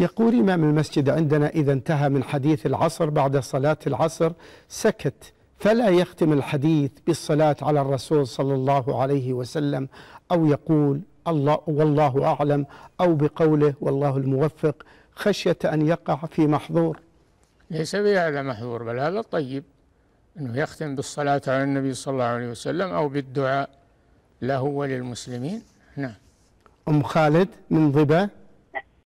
يقول إمام المسجد عندنا إذا انتهى من حديث العصر بعد صلاة العصر سكت فلا يختم الحديث بالصلاة على الرسول صلى الله عليه وسلم أو يقول الله والله أعلم أو بقوله والله الموفق خشية أن يقع في محظور ليس بهذا محظور بل هذا طيب أنه يختم بالصلاة على النبي صلى الله عليه وسلم أو بالدعاء له وللمسلمين نعم أم خالد من ضبا